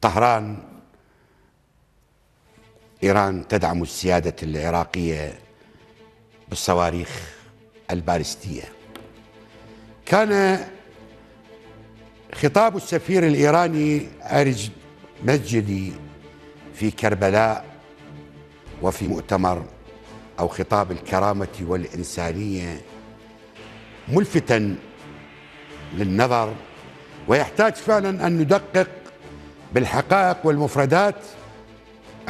طهران إيران تدعم السيادة العراقية بالصواريخ البالستية كان خطاب السفير الإيراني أرج مسجدي في كربلاء وفي مؤتمر أو خطاب الكرامة والإنسانية ملفتا للنظر ويحتاج فعلا أن ندقق بالحقائق والمفردات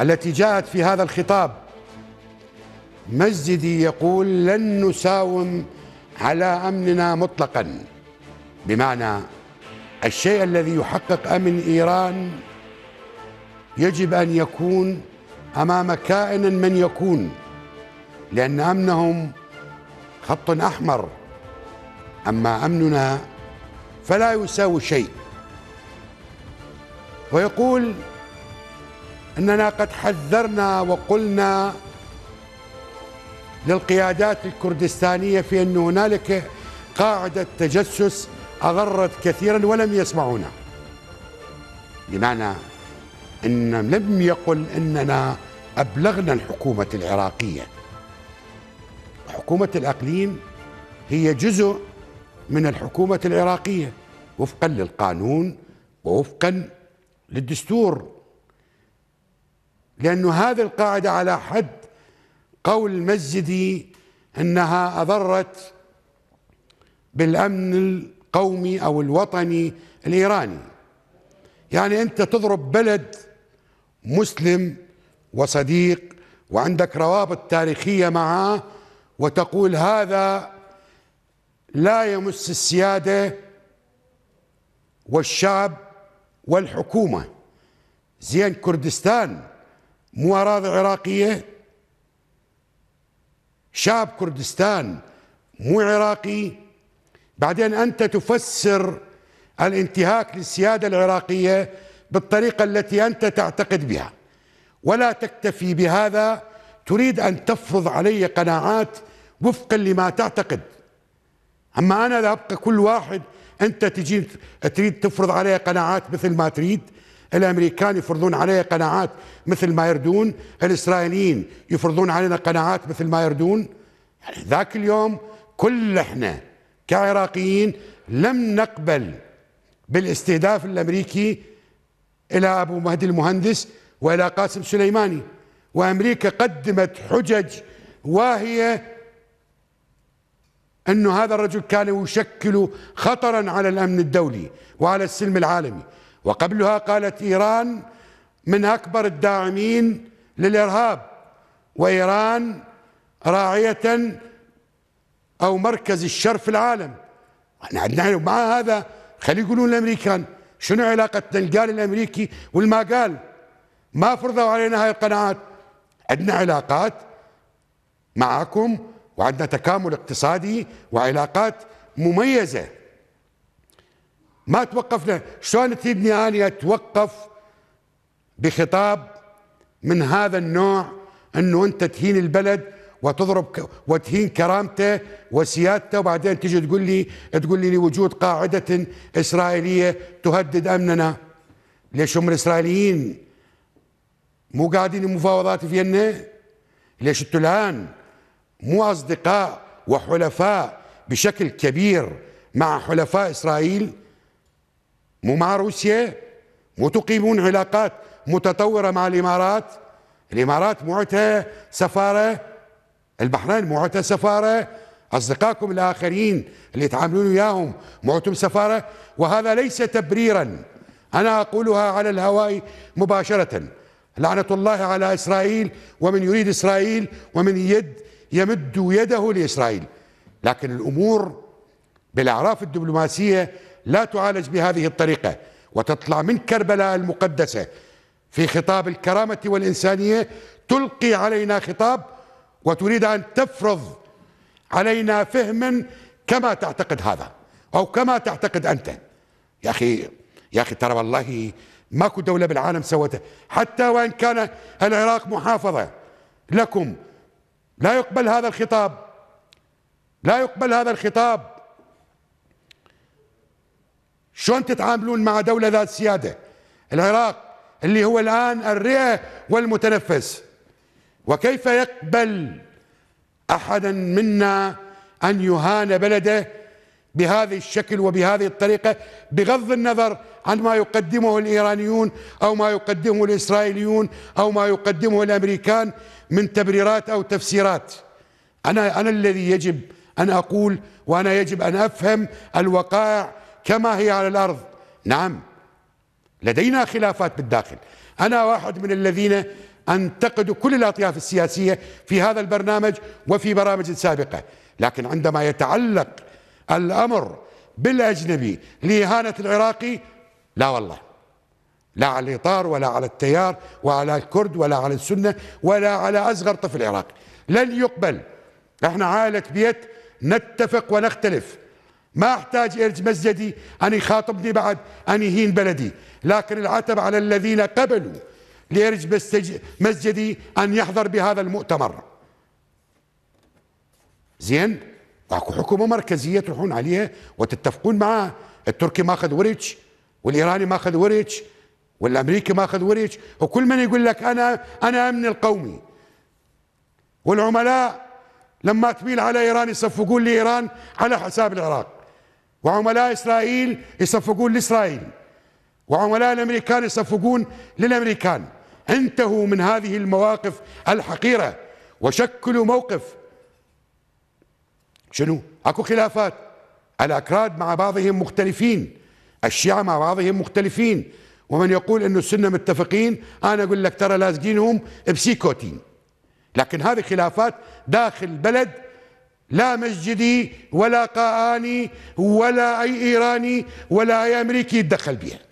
التي جاءت في هذا الخطاب مسجدي يقول لن نساوم على امننا مطلقا بمعنى الشيء الذي يحقق امن ايران يجب ان يكون امام كائنا من يكون لان امنهم خط احمر اما امننا فلا يساوي شيء ويقول اننا قد حذرنا وقلنا للقيادات الكردستانيه في ان هنالك قاعده تجسس اغرت كثيرا ولم يسمعونا بمعنى ان لم يقل اننا ابلغنا الحكومه العراقيه حكومه الاقليم هي جزء من الحكومه العراقيه وفقا للقانون ووفقا للدستور لأن هذه القاعدة على حد قول المسجدي أنها أضرت بالأمن القومي أو الوطني الإيراني يعني أنت تضرب بلد مسلم وصديق وعندك روابط تاريخية معه وتقول هذا لا يمس السيادة والشعب والحكومة زين كردستان مو أراضي عراقية شعب كردستان مو عراقي بعدين أنت تفسر الانتهاك للسيادة العراقية بالطريقة التي أنت تعتقد بها ولا تكتفي بهذا تريد أن تفرض علي قناعات وفقا لما تعتقد أما أنا لا أبقى كل واحد انت تجي تريد تفرض علي قناعات مثل ما تريد الامريكان يفرضون علي قناعات مثل ما يردون الاسرائيليين يفرضون علينا قناعات مثل ما يردون يعني ذاك اليوم كل احنا كعراقيين لم نقبل بالاستهداف الامريكي الى ابو مهدي المهندس والى قاسم سليماني وامريكا قدمت حجج واهيه أن هذا الرجل كان يشكل خطرا على الأمن الدولي وعلى السلم العالمي وقبلها قالت إيران من أكبر الداعمين للإرهاب وإيران راعية أو مركز الشر في العالم نحن مع هذا خلي يقولون الأمريكان شنو علاقتنا القال الأمريكي والما قال ما فرضوا علينا هاي القناعات عندنا علاقات معكم وعندنا تكامل اقتصادي وعلاقات مميزة ما توقفنا شلون تريدني أنا أتوقف بخطاب من هذا النوع أنه أنت تهين البلد وتضرب ك... وتهين كرامته وسيادته وبعدين تجي تقول لي تقول لي لوجود قاعدة إسرائيلية تهدد أمننا ليش هم الإسرائيليين مو قاعدين المفاوضات في فيينا ليش انتوا الآن مو أصدقاء وحلفاء بشكل كبير مع حلفاء إسرائيل مو مع روسيا وتقيمون علاقات متطورة مع الإمارات الإمارات معتها سفارة البحرين معتها سفارة أصدقائكم الآخرين اللي يتعاملون وياهم معتهم سفارة وهذا ليس تبريرا أنا أقولها على الهواء مباشرة لعنة الله على إسرائيل ومن يريد إسرائيل ومن يد يمد يده لإسرائيل لكن الأمور بالأعراف الدبلوماسية لا تعالج بهذه الطريقة وتطلع من كربلاء المقدسة في خطاب الكرامة والإنسانية تلقي علينا خطاب وتريد أن تفرض علينا فهما كما تعتقد هذا أو كما تعتقد أنت يا أخي يا أخي ترى والله ماكو دولة بالعالم سوتها حتى وإن كان العراق محافظة لكم لا يقبل هذا الخطاب لا يقبل هذا الخطاب شلون تتعاملون مع دولة ذات سيادة العراق اللي هو الآن الرئة والمتنفس وكيف يقبل أحدا منا أن يهان بلده بهذا الشكل وبهذه الطريقة بغض النظر عن ما يقدمه الإيرانيون أو ما يقدمه الإسرائيليون أو ما يقدمه الأمريكان من تبريرات أو تفسيرات أنا, أنا الذي يجب أن أقول وأنا يجب أن أفهم الوقائع كما هي على الأرض نعم لدينا خلافات بالداخل أنا واحد من الذين أنتقد كل الأطياف السياسية في هذا البرنامج وفي برامج سابقة لكن عندما يتعلق الأمر بالأجنبي لإهانة العراقي لا والله لا على الإطار ولا على التيار ولا على الكرد ولا على السنة ولا على أصغر طفل عراقي لن يقبل احنا عائلة بيت نتفق ونختلف ما احتاج ارج مسجدي ان يخاطبني بعد ان يهين بلدي لكن العتب على الذين قبلوا لارج مسجدي ان يحضر بهذا المؤتمر زين معكم حكومه مركزيه تروحون عليها وتتفقون معها التركي ماخذ وريتش والايراني ماخذ وريتش والامريكي ماخذ وريتش وكل من يقول لك انا انا امن القومي والعملاء لما تميل على ايران يصفقون لايران على حساب العراق وعملاء اسرائيل يصفقون لاسرائيل وعملاء الامريكان يصفقون للامريكان انتهوا من هذه المواقف الحقيره وشكلوا موقف شنو اكو خلافات الاكراد مع بعضهم مختلفين الشيعة مع بعضهم مختلفين ومن يقول انه السنة متفقين انا اقول لك ترى لازقينهم بسيكوتين لكن هذه خلافات داخل بلد لا مسجدي ولا قاني ولا اي ايراني ولا اي امريكي يتدخل بها